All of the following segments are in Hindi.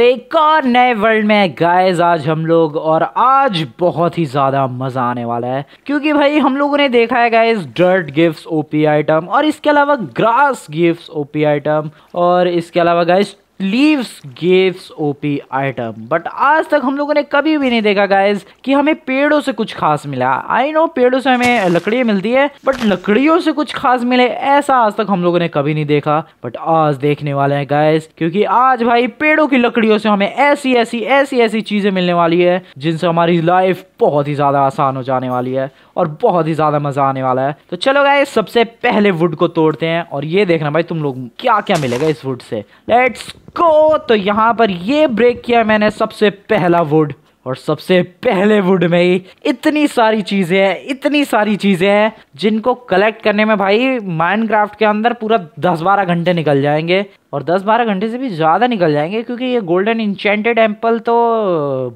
तो एक और नए वर्ल्ड में गाइस आज हम लोग और आज बहुत ही ज़्यादा मज़ा आने वाला है क्योंकि भाई हम लोगों ने देखा है guys dirt gifts OP item और इसके अलावा ग्रास गिफ्ट्स ओपी आइटम और इसके अलावा guys leaves gives OP item but आज तक हम लोगों ने कभी भी नहीं देखा गाइज कि हमें पेड़ों से कुछ खास मिला आई नो पेड़ों से हमें लकड़ियाँ मिलती है बट लकड़ियों से कुछ खास मिले ऐसा आज तक हम लोगों ने कभी नहीं देखा बट आज देखने वाले हैं गाइज क्योंकि आज भाई पेड़ों की लकड़ियों से हमें ऐसी ऐसी ऐसी ऐसी चीजें मिलने वाली है जिनसे हमारी लाइफ बहुत ही ज्यादा आसान हो जाने वाली है और बहुत ही ज़्यादा मज़ा आने वाला है तो चलो गाइस सबसे पहले वुड को तोड़ते हैं और ये देखना भाई तुम लोग क्या क्या मिलेगा इस वुड से लेट्स गो तो यहाँ पर ये ब्रेक किया मैंने सबसे पहला वुड और सबसे पहले वुड में ही इतनी सारी चीज़ें हैं इतनी सारी चीज़ें हैं जिनको कलेक्ट करने में भाई माइनक्राफ्ट के अंदर पूरा दस बारह घंटे निकल जाएंगे और 10-12 घंटे से भी ज़्यादा निकल जाएंगे क्योंकि ये गोल्डन इंचेंटेड एम्पल तो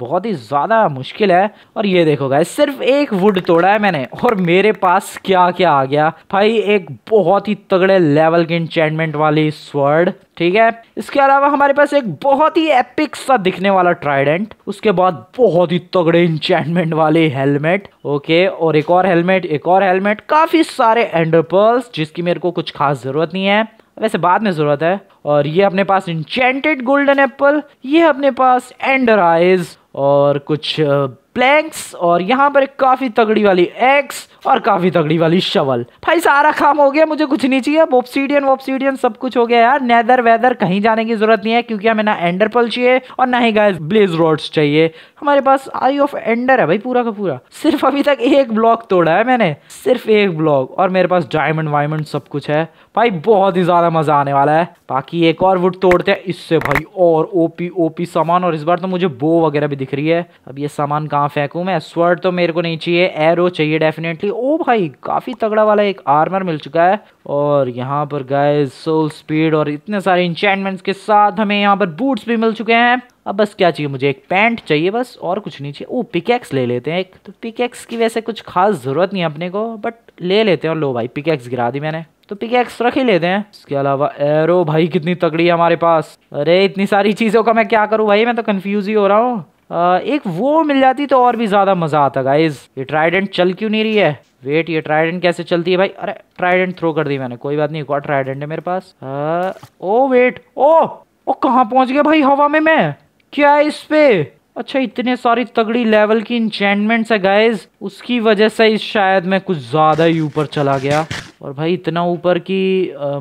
बहुत ही ज़्यादा मुश्किल है और ये देखो गाइस सिर्फ एक वुड तोड़ा है मैंने और मेरे पास क्या क्या आ गया भाई एक बहुत ही तगड़े लेवल के इंचेंटमेंट वाली स्वर्ड ठीक है इसके अलावा हमारे पास एक बहुत ही एपिक सा दिखने वाला ट्राइडेंट उसके बाद बहुत ही तगड़े इंचेंटमेंट वाले हेलमेट ओके और एक और हेलमेट एक और हेलमेट काफ़ी सारे एंडरपर्ल्स जिसकी मेरे को कुछ खास ज़रूरत नहीं है वैसे बाद में ज़रूरत है और ये अपने पास इंचेंटेड गोल्डन एप्पल ये अपने पास एंडर आइज और कुछ प्लैंक्स और यहाँ पर एक काफ़ी तगड़ी वाली एक्स और काफ़ी तगड़ी वाली शवल भाई सारा काम हो गया मुझे कुछ नहीं चाहिए वोपसीडियन वोपसीडियन सब कुछ हो गया यार नेदर वेदर कहीं जाने की जरूरत नहीं है क्योंकि हमें ना एंडर पल चाहिए और ना ही गाइस ब्लेज रोड्स चाहिए हमारे पास आई ऑफ एंडर है भाई पूरा का पूरा सिर्फ अभी तक एक ब्लॉक तोड़ा है मैंने सिर्फ एक ब्लॉक और मेरे पास डायमंड वायमंड सब कुछ है भाई बहुत ही ज़्यादा मज़ा आने वाला है बाकी एक और वुड तोड़ते हैं इससे भाई और ओपी ओपी सामान और इस बार तो मुझे बो वगैरह भी दिख रही है अब ये सामान कहाँ फेंकू मैं स्वर्ड तो मेरे को नहीं चाहिए एरो चाहिए डेफिनेटली ओ भाई काफ़ी तगड़ा वाला एक आर्मर मिल चुका है और यहाँ पर गाय सोल स्पीड और इतने सारे इंचमेंट के साथ हमें यहाँ पर बूट्स भी मिल चुके हैं अब बस क्या चाहिए मुझे एक पैंट चाहिए बस और कुछ नहीं चाहिए ओ पिकेक्स ले लेते हैं एक तो पिकेक्स की वैसे कुछ खास ज़रूरत नहीं है अपने को बट ले लेते हैं और लो भाई पिकेक्स गिरा दी मैंने तो पिक एक्स रख ही लेते हैं इसके अलावा एरो भाई कितनी तगड़ी है हमारे पास अरे इतनी सारी चीज़ों का मैं क्या करूँ भाई मैं तो कन्फ्यूज ही हो रहा हूँ एक वो मिल जाती तो और भी ज़्यादा मज़ा आता गाइज ये ट्राइडेंट चल क्यों नहीं रही है वेट ये ट्राइडेंट कैसे चलती है भाई अरे ट्राइडेंट थ्रो कर दी मैंने कोई बात नहीं ट्राइडेंट है मेरे पास ओ वेट ओ ओ कहा पहुंच गया भाई हवा में मैं क्या है इस पे अच्छा इतने सारी तगड़ी लेवल की इंचेंटमेंट्स है गाइज उसकी वजह से इस शायद मैं कुछ ज़्यादा ही ऊपर चला गया और भाई इतना ऊपर कि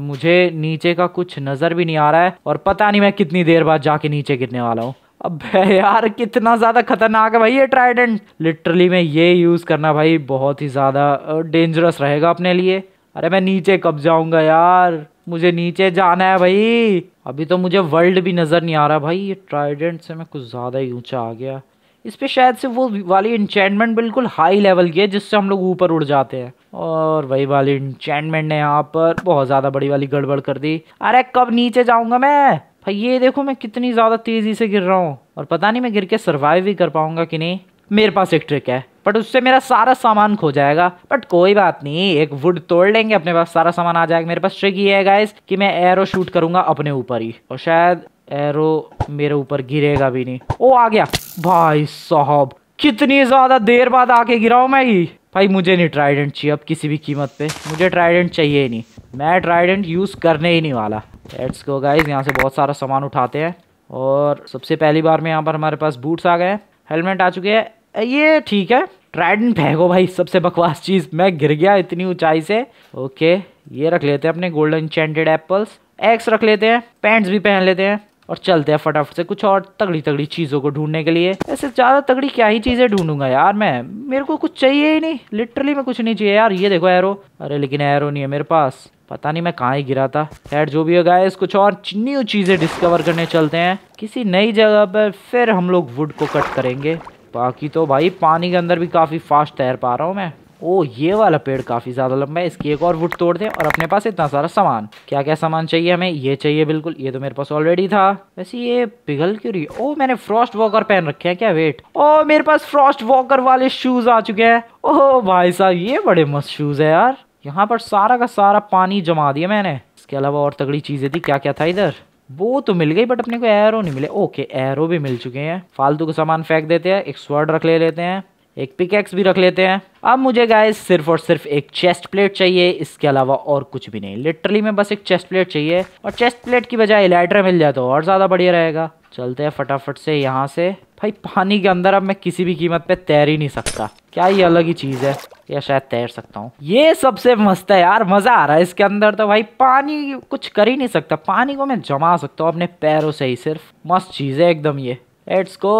मुझे नीचे का कुछ नज़र भी नहीं आ रहा है और पता नहीं मैं कितनी देर बाद जाके नीचे गिरने वाला हूँ अब यार कितना ज़्यादा खतरनाक है भाई ये ट्राइडेंट लिटरली में ये यूज़ करना भाई बहुत ही ज़्यादा डेंजरस रहेगा अपने लिए अरे मैं नीचे कब जाऊँगा यार मुझे नीचे जाना है भाई अभी तो मुझे वर्ल्ड भी नज़र नहीं आ रहा भाई ये ट्राइडेंट से मैं कुछ ज़्यादा ही ऊंचा आ गया इस पे शायद से वो वाली इंचैनमेंट बिल्कुल हाई लेवल की है जिससे हम लोग ऊपर उड़ जाते हैं और वही वाली इंचैनमेंट ने यहाँ पर बहुत ज़्यादा बड़ी वाली गड़बड़ कर दी अरे कब नीचे जाऊँगा मैं भाई ये देखो मैं कितनी ज़्यादा तेज़ी से गिर रहा हूँ और पता नहीं मैं गिर के सर्वाइव भी कर पाऊँगा कि नहीं मेरे पास एक ट्रिक है बट उससे मेरा सारा सामान खो जाएगा बट कोई बात नहीं एक वुड तोड़ लेंगे अपने पास सारा सामान आ जाएगा मेरे पास ट्रिक ये है गाइस कि मैं एरो शूट करूंगा अपने ऊपर ही और शायद एरो मेरे ऊपर गिरेगा भी नहीं ओ आ गया भाई साहब कितनी ज़्यादा देर बाद आके गिरा हूं मैं ही भाई मुझे नहीं ट्राइडेंट चाहिए अब किसी भी कीमत पे मुझे ट्राइडेंट चाहिए ही नहीं मैं ट्राइडेंट यूज़ करने ही नहीं वाला लेट्स गो गाइस यहाँ से बहुत सारा सामान उठाते हैं और सबसे पहली बार में यहाँ पर हमारे पास बूट्स आ गए हैं हेलमेट आ चुके हैं ये ठीक है ट्राइडेंट फेंको भाई सबसे बकवास चीज़ मैं गिर गया इतनी ऊंचाई से ओके ये रख लेते हैं अपने गोल्डन चैंटेड एप्पल्स एक्स रख लेते हैं पैंट्स भी पहन लेते हैं और चलते हैं फटाफट से कुछ और तगड़ी तगड़ी चीज़ों को ढूंढने के लिए ऐसे ज़्यादा तगड़ी क्या ही चीज़ें ढूंढूंगा यार मैं मेरे को कुछ चाहिए ही नहीं लिटरली मैं कुछ नहीं चाहिए यार ये देखो एरो अरे लेकिन एरो नहीं है मेरे पास पता नहीं मैं कहाँ ही गिरा था खैर जो भी होगा इस कुछ और न्यू चीज़ें डिस्कवर करने चलते हैं किसी नई जगह पर फिर हम लोग वुड को कट करेंगे बाकी तो भाई पानी के अंदर भी काफ़ी फास्ट तैर पा रहा हूँ मैं ओ ये वाला पेड़ काफ़ी ज़्यादा लंबा है इसकी एक और वुड तोड़ दें और अपने पास इतना सारा सामान क्या क्या सामान चाहिए हमें ये चाहिए बिल्कुल ये तो मेरे पास ऑलरेडी था वैसे ये पिघल क्यों रही ओ मैंने फ्रॉस्ट वॉकर पहन रखे हैं क्या वेट ओ मेरे पास फ्रॉस्ट वॉकर वाले शूज़ आ चुके हैं ओह भाई साहब ये बड़े मस्त शूज़ है यार यहाँ पर सारा का सारा पानी जमा दिया मैंने इसके अलावा और तगड़ी चीज़ें थी क्या क्या था इधर वो तो मिल गई बट अपने को एरो नहीं मिले ओके एरो भी मिल चुके हैं फालतू का सामान फेंक देते हैं एक स्वर्ड रख ले लेते हैं एक पिकेक्स भी रख लेते हैं अब मुझे गाइस सिर्फ और सिर्फ एक चेस्ट प्लेट चाहिए इसके अलावा और कुछ भी नहीं लिटरली में बस एक चेस्ट प्लेट चाहिए और चेस्ट प्लेट की बजाय लाइटर मिल जाए तो और ज़्यादा बढ़िया रहेगा चलते हैं फटाफट से यहाँ से भाई पानी के अंदर अब मैं किसी भी कीमत पे तैर ही नहीं सकता क्या ये अलग ही चीज़ है या शायद तैर सकता हूँ ये सबसे मस्त है यार मज़ा आ रहा है इसके अंदर तो भाई पानी कुछ कर ही नहीं सकता पानी को मैं जमा सकता हूँ अपने पैरों से ही सिर्फ मस्त चीज़ है एकदम ये लेट्स गो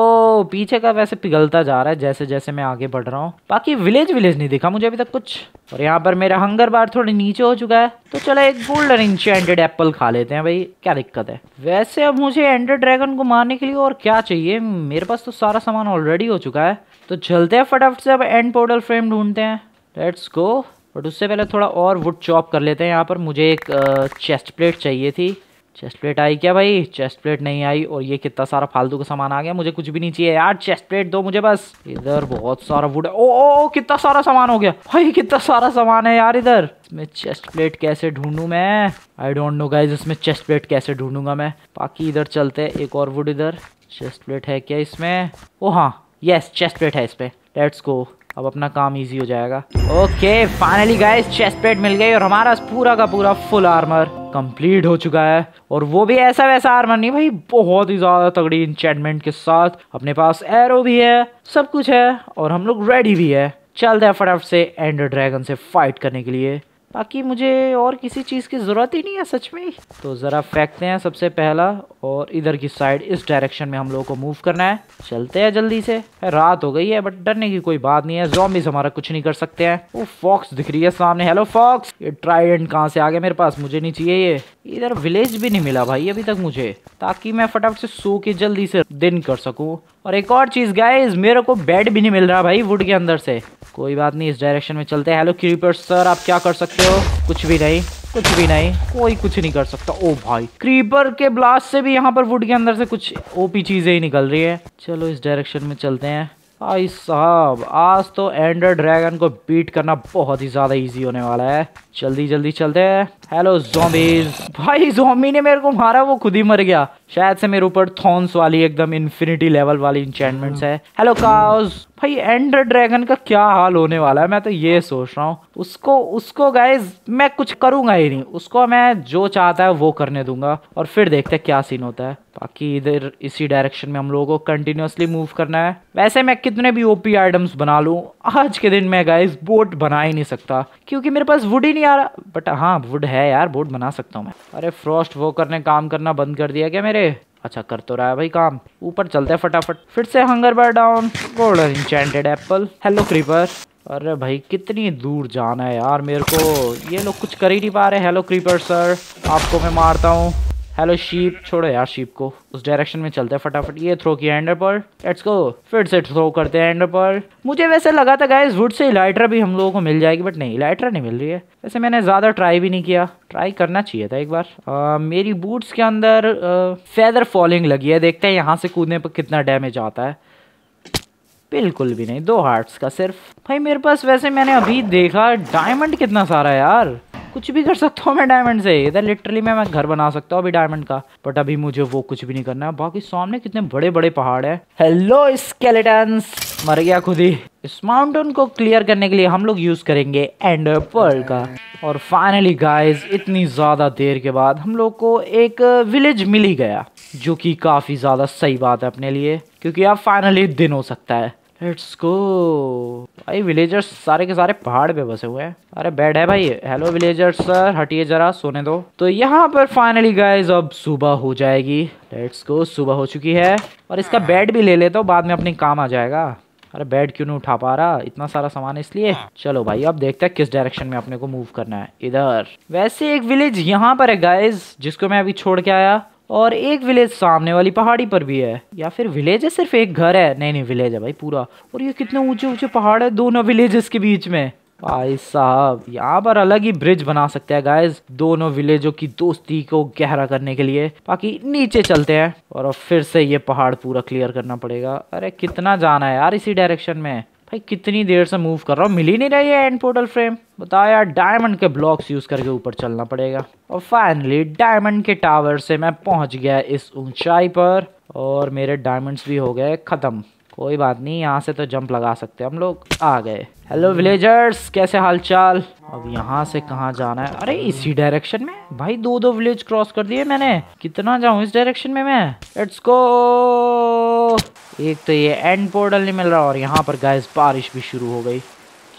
पीछे का वैसे पिघलता जा रहा है जैसे जैसे मैं आगे बढ़ रहा हूँ बाकी विलेज विलेज नहीं दिखा मुझे अभी तक कुछ और यहाँ पर मेरा हंगर बार थोड़ी नीचे हो चुका है तो चलो एक गोल्डन इंचेंटेड एप्पल खा लेते हैं भाई क्या दिक्कत है वैसे अब मुझे एंडर ड्रैगन को मारने के लिए और क्या चाहिए मेरे पास तो सारा सामान ऑलरेडी हो चुका है तो चलते हैं फटाफट से अब एंड पोर्टल फ्रेम ढूंढते हैं लेट्स गो बट उससे पहले थोड़ा और वुड चॉप कर लेते हैं यहाँ पर मुझे एक चेस्ट प्लेट चाहिए थी चेस्ट प्लेट आई क्या भाई चेस्ट प्लेट नहीं आई और ये कितना सारा फालतू का सामान आ गया मुझे कुछ भी नहीं चाहिए यार चेस्ट प्लेट दो मुझे बस इधर बहुत सारा वुड ओ, ओ, ओ कितना सारा सामान हो गया भाई कितना सारा सामान है यार इधर इसमें चेस्ट प्लेट कैसे ढूंढू मैं आई डोंट नो गाइज इसमें चेस्ट प्लेट कैसे ढूंढूंगा मैं बाकी इधर चलते हैं एक और वुड इधर चेस्ट प्लेट है क्या इसमें ओ हाँ यस चेस्ट प्लेट है इसमें लेट्स गो अब अपना काम इजी हो जाएगा okay finally guys chest plate मिल गई और हमारा पूरा का पूरा फुल आर्मर कंप्लीट हो चुका है और वो भी ऐसा वैसा आर्मर नहीं भाई बहुत ही ज़्यादा तगड़ी इंचेटमेंट के साथ अपने पास एरो भी है सब कुछ है और हम लोग रेडी भी है चलते हैं फटाफट से एंडर ड्रैगन से फाइट करने के लिए बाकी मुझे और किसी चीज़ की ज़रूरत ही नहीं है सच में तो ज़रा फेंकते हैं सबसे पहला और इधर की साइड इस डायरेक्शन में हम लोगों को मूव करना है चलते हैं जल्दी से रात हो गई है बट डरने की कोई बात नहीं है जॉम्बिस हमारा कुछ नहीं कर सकते हैं वो फॉक्स दिख रही है सामने हेलो फॉक्स ये ट्राइडेंट कहाँ से आ गया मेरे पास मुझे नहीं चाहिए ये इधर विलेज भी नहीं मिला भाई अभी तक मुझे ताकि मैं फटाफट से सो के जल्दी से दिन कर सकूँ और एक और चीज़ गाइज मेरे को बेड भी नहीं मिल रहा भाई वुड के अंदर से कोई बात नहीं इस डायरेक्शन में चलते हैं हेलो क्रीपर सर आप क्या कर सकते हो कुछ भी नहीं कुछ भी नहीं कोई कुछ नहीं कर सकता ओ भाई क्रीपर के ब्लास्ट से भी यहाँ पर वुड के अंदर से कुछ ओपी चीजें ही निकल रही है चलो इस डायरेक्शन में चलते हैं भाई साहब आज तो एंडर ड्रैगन को बीट करना बहुत ही ज्यादा इजी होने वाला है जल्दी जल्दी चलते हैं हेलो जोबीज भाई जोमी ने मेरे को मारा वो खुद ही मर गया शायद से मेरे ऊपर थॉन्स वाली एकदम इन्फिनिटी लेवल वाली इंचेंटमेंट्स है हेलो काउस भाई एंडर ड्रैगन का क्या हाल होने वाला है मैं तो ये सोच रहा हूँ उसको उसको गाइज मैं कुछ करूंगा ही नहीं उसको मैं जो चाहता है वो करने दूंगा और फिर देखते हैं क्या सीन होता है बाकी इधर इसी डायरेक्शन में हम लोगों को कंटिन्यूसली मूव करना है वैसे मैं कितने भी ओपी आइटम्स बना लूँ आज के दिन मैं गाइज बोट बना ही नहीं सकता क्योंकि मेरे पास वुड ही नहीं आ रहा बट हाँ वुड है यार बोट बना सकता हूँ मैं अरे फ्रॉस्ट वो करने काम करना बंद कर दिया क्या मेरे अच्छा कर तो रहा है भाई काम ऊपर चलते हैं फटाफट फिर से hunger bar down golden enchanted apple hello creeper अरे भाई कितनी दूर जाना है यार मेरे को ये लोग कुछ कर ही नहीं पा रहे हेलो क्रीपर सर आपको मैं मारता हूँ हेलो शीप छोड़ो यार शीप को उस डायरेक्शन में चलते हैं फटाफट ये थ्रो किया एंडर पर लेट्स गो फिर से थ्रो करते हैं एंडर पर मुझे वैसे लगा था गाइस वुड से इलाइट्रा भी हम लोगों को मिल जाएगी बट नहीं इलाइट्रा नहीं मिल रही है वैसे मैंने ज़्यादा ट्राई भी नहीं किया ट्राई करना चाहिए था एक बार आ, मेरी बूट्स के अंदर फैदर फेदर फॉलिंग लगी है देखते हैं यहाँ से कूदने पर कितना डैमेज आता है बिल्कुल भी नहीं दो हार्ट्स का सिर्फ भाई मेरे पास वैसे मैंने अभी देखा डायमंड कितना सारा है यार कुछ भी कर सकता हूँ मैं डायमंड से इधर लिटरली मैं मैं घर बना सकता हूँ अभी डायमंड का बट अभी मुझे वो कुछ भी नहीं करना है बाकी सामने कितने बड़े बड़े पहाड़ है हेलो स्केलेटन्स मर गया खुद ही इस माउंटेन को क्लियर करने के लिए हम लोग यूज करेंगे एंडर पर्ल का और फाइनली गाइस इतनी ज्यादा देर के बाद हम लोग को एक विलेज मिल ही गया जो कि काफी ज्यादा सही बात है अपने लिए क्योंकि अब फाइनली दिन हो सकता है लेट्स गो भाई विलेजर्स सारे के सारे पहाड़ पे बसे हुए हैं अरे बैड है भाई हेलो विलेजर्स सर हटिए जरा सोने दो तो यहाँ पर फाइनली गाइज अब सुबह हो जाएगी लेट्स गो सुबह हो चुकी है और इसका बेड भी ले लेता हो बाद में अपने काम आ जाएगा अरे बेड क्यों नहीं उठा पा रहा इतना सारा सामान इसलिए चलो भाई अब देखते हैं किस डायरेक्शन में अपने को मूव करना है इधर वैसे एक विलेज यहाँ पर है गाइज जिसको मैं अभी छोड़ के आया और एक विलेज सामने वाली पहाड़ी पर भी है या फिर विलेज है सिर्फ एक घर है नहीं नहीं विलेज है भाई पूरा और ये कितने ऊंचे ऊंचे पहाड़ है दोनों विलेजेस के बीच में भाई साहब यहाँ पर अलग ही ब्रिज बना सकते हैं गाइज दोनों विलेजों की दोस्ती को गहरा करने के लिए बाकी नीचे चलते हैं और फिर से ये पहाड़ पूरा क्लियर करना पड़ेगा अरे कितना जाना है यार इसी डायरेक्शन में भाई कितनी देर से मूव कर रहा हूँ मिल ही नहीं रही है एंड पोर्टल फ्रेम बताया डायमंड के ब्लॉक्स यूज़ करके ऊपर चलना पड़ेगा और फाइनली डायमंड के टावर से मैं पहुंच गया इस ऊंचाई पर और मेरे डायमंड्स भी हो गए ख़त्म कोई बात नहीं यहाँ से तो जंप लगा सकते हम लोग आ गए हेलो विलेजर्स कैसे हालचाल अब यहाँ से कहाँ जाना है अरे इसी डायरेक्शन में भाई दो दो विलेज क्रॉस कर दिए मैंने कितना जाऊँ इस डायरेक्शन में मैं इट्स को एक तो ये एंड पोर्टल नहीं मिल रहा और यहाँ पर गैस बारिश भी शुरू हो गई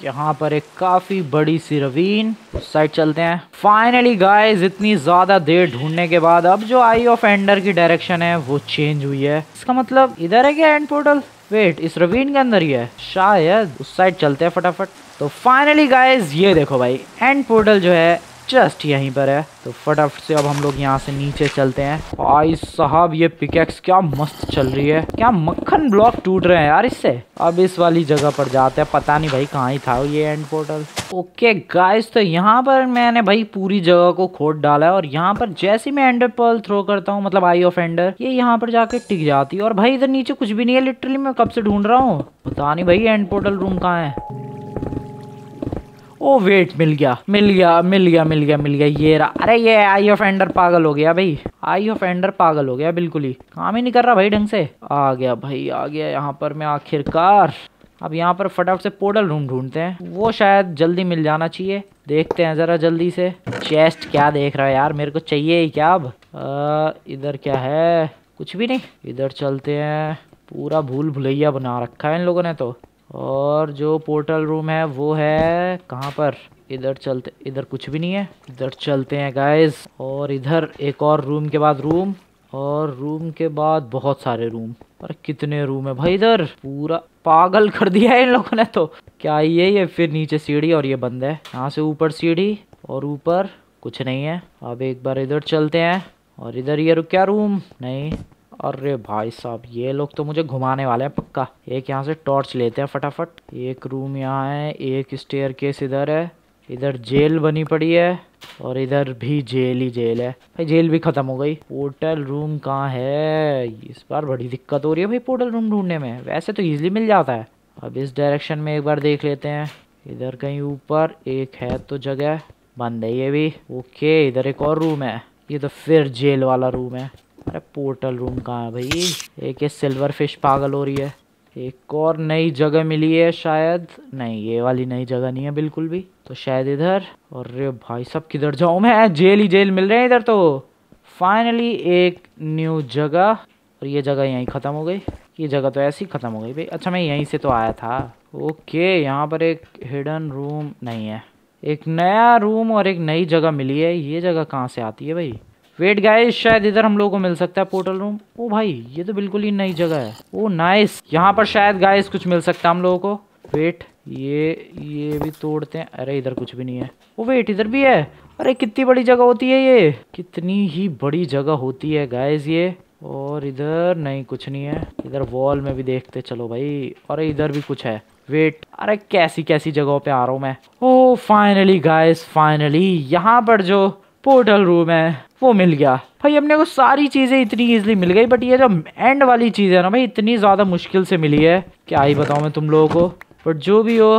यहाँ पर एक काफ़ी बड़ी सी रवीन उस साइड चलते हैं फाइनली गाइस इतनी ज़्यादा देर ढूंढने के बाद अब जो आई ऑफ एंडर की डायरेक्शन है वो चेंज हुई है इसका मतलब इधर है क्या एंड पोर्टल वेट इस रवीन के अंदर ही है शायद उस साइड चलते हैं फटाफट तो फाइनली गाइज ये देखो भाई एंड पोर्टल जो है जस्ट यहीं पर है तो फटाफट से अब हम लोग यहाँ से नीचे चलते हैं भाई साहब ये पिकेक्स क्या मस्त चल रही है क्या मक्खन ब्लॉक टूट रहे हैं यार इससे अब इस वाली जगह पर जाते हैं पता नहीं भाई कहाँ ही था ये एंड पोर्टल ओके गाइस तो यहाँ पर मैंने भाई पूरी जगह को खोद डाला है और यहाँ पर जैसे मैं एंडर पर्ल थ्रो करता हूँ मतलब आई ऑफ एंडर ये यहाँ पर जाके टिक जाती है और भाई इधर नीचे कुछ भी नहीं है लिटरली मैं कब से ढूंढ रहा हूँ पता नहीं भाई एंड पोर्टल रूम कहाँ है ओ वेट मिल गया मिल गया मिल गया मिल गया मिल गया ये रहा अरे ये आई एंडर पागल हो गया भाई आई ऑफ एंडर पागल हो गया बिल्कुल ही काम ही नहीं कर रहा भाई ढंग से आ गया भाई आ गया यहाँ पर मैं आखिरकार अब यहाँ पर फटाफट से पोर्टल रूम ढूंढते हैं वो शायद जल्दी मिल जाना चाहिए देखते हैं ज़रा जल्दी से चेस्ट क्या देख रहा है यार मेरे को चाहिए ही क्या अब इधर क्या है कुछ भी नहीं इधर चलते हैं पूरा भूल भुलैया बना रखा है इन लोगों ने तो और जो पोर्टल रूम है वो है कहाँ पर इधर चलते इधर कुछ भी नहीं है इधर चलते हैं गाइस और इधर एक और रूम के बाद रूम और रूम के बाद बहुत सारे रूम पर कितने रूम है भाई इधर पूरा पागल कर दिया है इन लोगों ने तो क्या ये ये फिर नीचे सीढ़ी और ये बंद है यहाँ से ऊपर सीढ़ी और ऊपर कुछ नहीं है अब एक बार इधर चलते हैं और इधर ये क्या रूम नहीं अरे भाई साहब ये लोग तो मुझे घुमाने वाले हैं पक्का एक यहाँ से टॉर्च लेते हैं फटाफट एक रूम यहाँ है एक स्टेयर केस इधर है इधर जेल बनी पड़ी है और इधर भी जेल ही जेल है भाई जेल भी खत्म हो गई पोर्टल रूम कहाँ है इस बार बड़ी दिक्कत हो रही है भाई पोर्टल रूम ढूंढने में वैसे तो ईजिली मिल जाता है अब इस डायरेक्शन में एक बार देख लेते हैं इधर कहीं ऊपर एक है तो जगह बंद है ये भी ओके इधर एक और रूम है ये तो फिर जेल वाला रूम है अरे पोर्टल रूम कहाँ भाई एक ये सिल्वर फिश पागल हो रही है एक और नई जगह मिली है शायद नहीं ये वाली नई जगह नहीं है बिल्कुल भी तो शायद इधर और रे भाई सब किधर जाऊ मैं जेल ही जेल मिल रहे हैं इधर तो फाइनली एक न्यू जगह और ये जगह यहीं ख़त्म हो गई ये जगह तो ऐसी ख़त्म हो गई भाई अच्छा मैं यहीं से तो आया था ओके यहाँ पर एक हिडन रूम नहीं है एक नया रूम और एक नई जगह मिली है ये जगह कहाँ से आती है भाई वेट गाइस शायद इधर हम लोगों को मिल सकता है पोर्टल रूम ओ भाई ये तो बिल्कुल ही नई जगह है ओ नाइस यहाँ पर शायद गाइस कुछ मिल सकता है हम लोगों को वेट ये ये भी तोड़ते हैं अरे इधर कुछ भी नहीं है ओ वेट इधर भी है अरे कितनी बड़ी जगह होती है ये कितनी ही बड़ी जगह होती है गाइस ये और इधर नहीं कुछ नहीं है इधर वॉल में भी देखते चलो भाई और इधर भी कुछ है वेट अरे कैसी कैसी जगहों पे आ रहा हूँ मैं ओ फाइनली गाइस फाइनली यहाँ पर जो पोर्टल रूम है वो मिल गया भाई अपने को सारी चीज़ें इतनी ईजिली मिल गई बट ये जो एंड वाली चीज़ है ना भाई इतनी ज़्यादा मुश्किल से मिली है क्या ही बताऊँ मैं तुम लोगों को बट जो भी हो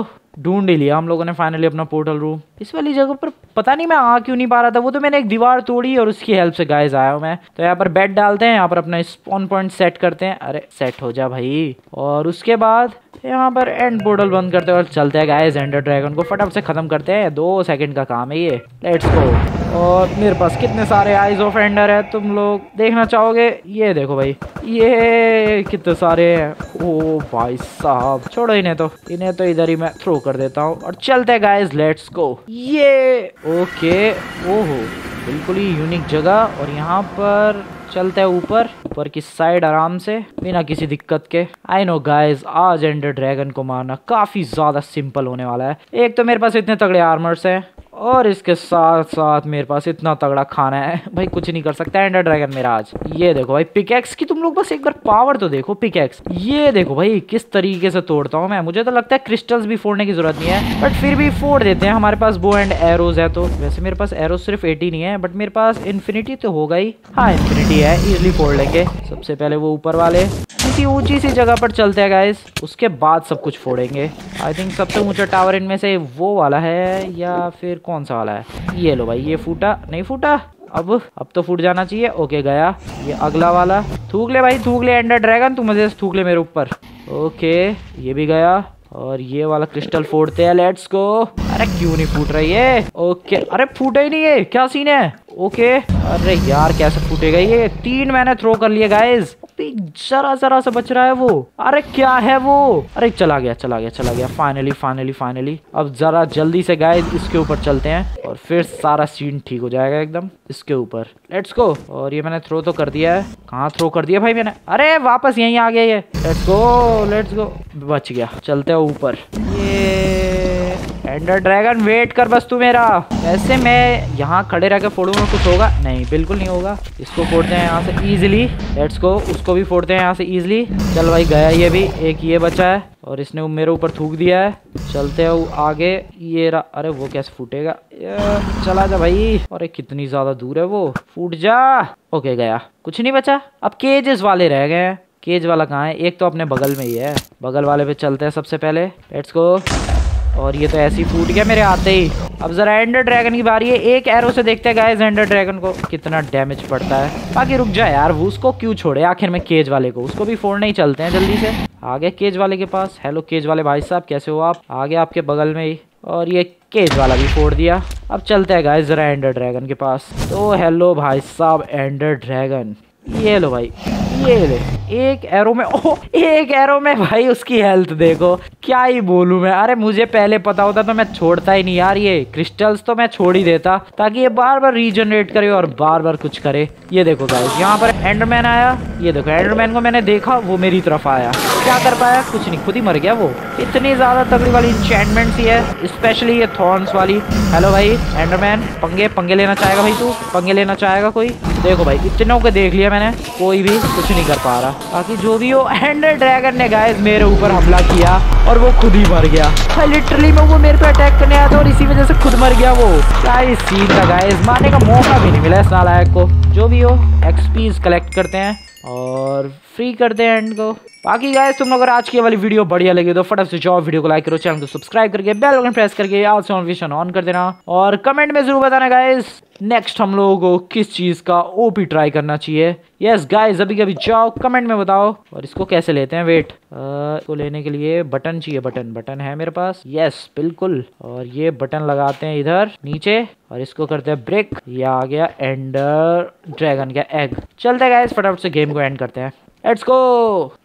ढूंढ ही लिया हम लोगों ने फाइनली अपना पोर्टल रूम इस वाली जगह पर पता नहीं मैं आ क्यों नहीं पा रहा था वो तो मैंने एक दीवार तोड़ी और उसकी हेल्प से गाय आया हूँ मैं तो यहाँ पर बेड डालते हैं यहाँ पर अपना स्पॉन पॉइंट सेट करते हैं अरे सेट हो जा भाई और उसके बाद तो यहाँ पर एंड पोर्टल बंद करते हैं और चलते हैं गाइस एंडर ड्रैगन को फटाफट से ख़त्म करते हैं दो सेकंड का काम है ये लेट्स गो और मेरे पास कितने सारे आइज ऑफ एंडर है तुम लोग देखना चाहोगे ये देखो भाई ये कितने सारे हैं ओ भाई साहब छोड़ो इन्हें तो इन्हें तो इधर ही मैं थ्रो कर देता हूँ और चलते हैं गाइस लेट्स गो ये ओके ओहो बिल्कुल ही यूनिक जगह और यहाँ पर चलते हैं ऊपर ऊपर की साइड आराम से बिना किसी दिक्कत के आई नो गाइज आज एंडर ड्रैगन को मारना काफी ज्यादा सिंपल होने वाला है एक तो मेरे पास इतने तगड़े आर्मर्स हैं और इसके साथ साथ मेरे पास इतना तगड़ा खाना है भाई कुछ नहीं कर सकता एंडर ड्रैगन मेरा आज ये देखो भाई पिकेक्स की तुम लोग बस एक बार पावर तो देखो पिकेक्स ये देखो भाई किस तरीके से तोड़ता हूँ मैं मुझे तो लगता है क्रिस्टल्स भी फोड़ने की जरूरत नहीं है बट फिर भी फोड़ देते हैं हमारे पास बो एंड एरोज है तो वैसे मेरे पास एरोज सिर्फ एटी नहीं है बट मेरे पास इन्फिनिटी तो होगा ही हाँ इन्फिनिटी है इजिली फोड़ लेंगे सबसे पहले वो ऊपर वाले किसी ऊंची सी जगह पर चलते हैं गाइस उसके बाद सब कुछ फोड़ेंगे आई थिंक सबसे ऊंचा टावर इनमें से वो वाला है या फिर कौन सा वाला है ये लो भाई ये फूटा नहीं फूटा अब अब तो फूट जाना चाहिए ओके गया ये अगला वाला थूक ले भाई थूक ले एंडर ड्रैगन तू मजे से थूक ले मेरे ऊपर ओके ये भी गया और ये वाला क्रिस्टल फोड़ते हैं लेट्स गो अरे क्यों नहीं फूट रही है ओके अरे फूटे ही नहीं है क्या सीन है ओके अरे यार कैसे फूटेगा ये तीन मैंने थ्रो कर लिए गाइस भी जरा जरा सा बच रहा है वो अरे क्या है वो अरे चला गया चला गया चला गया फाइनली फाइनली फाइनली अब जरा जल्दी से गाय इसके ऊपर चलते हैं और फिर सारा सीन ठीक हो जाएगा एकदम इसके ऊपर लेट्स गो और ये मैंने थ्रो तो कर दिया है कहाँ थ्रो कर दिया भाई मैंने अरे वापस यही आ गया ये लेट्स गो लेट्स गो बच गया चलते हैं ऊपर ये एंडर ड्रैगन वेट कर बस तू मेरा वैसे मैं यहाँ खड़े रह फोड़ूंगा कुछ होगा नहीं बिल्कुल नहीं होगा इसको फोड़ते हैं यहाँ से ईजिली लेट्स को उसको भी फोड़ते हैं यहाँ से ईजिली चल भाई गया ये भी एक ये बचा है और इसने मेरे ऊपर थूक दिया है चलते हैं आगे ये रा... अरे वो कैसे फूटेगा चला जा भाई अरे कितनी ज्यादा दूर है वो फूट जा ओके गया कुछ नहीं बचा अब केजेस वाले रह गए हैं केज वाला कहाँ है एक तो अपने बगल में ही है बगल वाले पे चलते हैं सबसे पहले लेट्स गो और ये तो ऐसे ही फूट गया मेरे आते ही अब जरा एंडर ड्रैगन की बारी है एक एरो से देखते हैं गाइस एंडर ड्रैगन को कितना डैमेज पड़ता है बाकी रुक जाए यार वो उसको क्यों छोड़े आखिर में केज वाले को उसको भी फोड़ने ही चलते हैं जल्दी से आ गए केज वाले के पास हेलो केज वाले भाई साहब कैसे हो आप आ गए आपके बगल में ही और ये केज वाला भी फोड़ दिया अब चलते हैं गाइस जरा एंडर ड्रैगन के पास तो हेलो भाई साहब एंडर ड्रैगन ये लो भाई ये ले एक एरो में ओ एक एरो में भाई उसकी हेल्थ देखो क्या ही बोलू मैं अरे मुझे पहले पता होता तो मैं छोड़ता ही नहीं यार ये क्रिस्टल्स तो मैं छोड़ ही देता ताकि ये बार बार रीजनरेट करे और बार बार कुछ करे ये देखो गाइस यहाँ पर एंडरमैन आया ये देखो एंडरमैन को मैंने देखा वो मेरी तरफ आया क्या कर पाया कुछ नहीं खुद ही मर गया वो इतनी ज़्यादा तगड़ी वाली इंचमेंट्स ही है स्पेशली ये थॉर्न्स वाली हेलो भाई एंडरमैन पंगे पंगे लेना चाहेगा भाई तू पंगे लेना चाहेगा कोई देखो भाई इतनों को देख लिया मैंने कोई भी कुछ नहीं कर पा रहा बाकी जो भी हो एंडर ड्रैगन ने गाय मेरे ऊपर हमला किया और वो खुद ही मर गया भाई लिटरली में वो मेरे पे अटैक करने आया था और इसी वजह से खुद मर गया वो क्या सीन था गाय मारने का मौका भी नहीं मिला इस नालायक को जो भी हो एक्सपीज कलेक्ट करते हैं और फ्री करते हैं एंड को बाकी गाय तुम लोग अगर आज की वाली वीडियो बढ़िया लगी तो फटाफट से जाओ वीडियो को लाइक करो चैनल को सब्सक्राइब करके बेल आइकन प्रेस करके ऑल नोटिफिकेशन ऑन कर देना और कमेंट में जरूर बताना गाइस नेक्स्ट हम लोगों को किस चीज़ का ओपी ट्राई करना चाहिए यस गाइस अभी कभी जाओ कमेंट में बताओ और इसको कैसे लेते हैं वेट इसको लेने के लिए बटन चाहिए बटन बटन है मेरे पास यस बिल्कुल और ये बटन लगाते हैं इधर नीचे और इसको करते हैं ब्रेक ये आ गया एंडर ड्रैगन का एग चलते गाइस फटाफट से गेम को एंड करते हैं एट्स को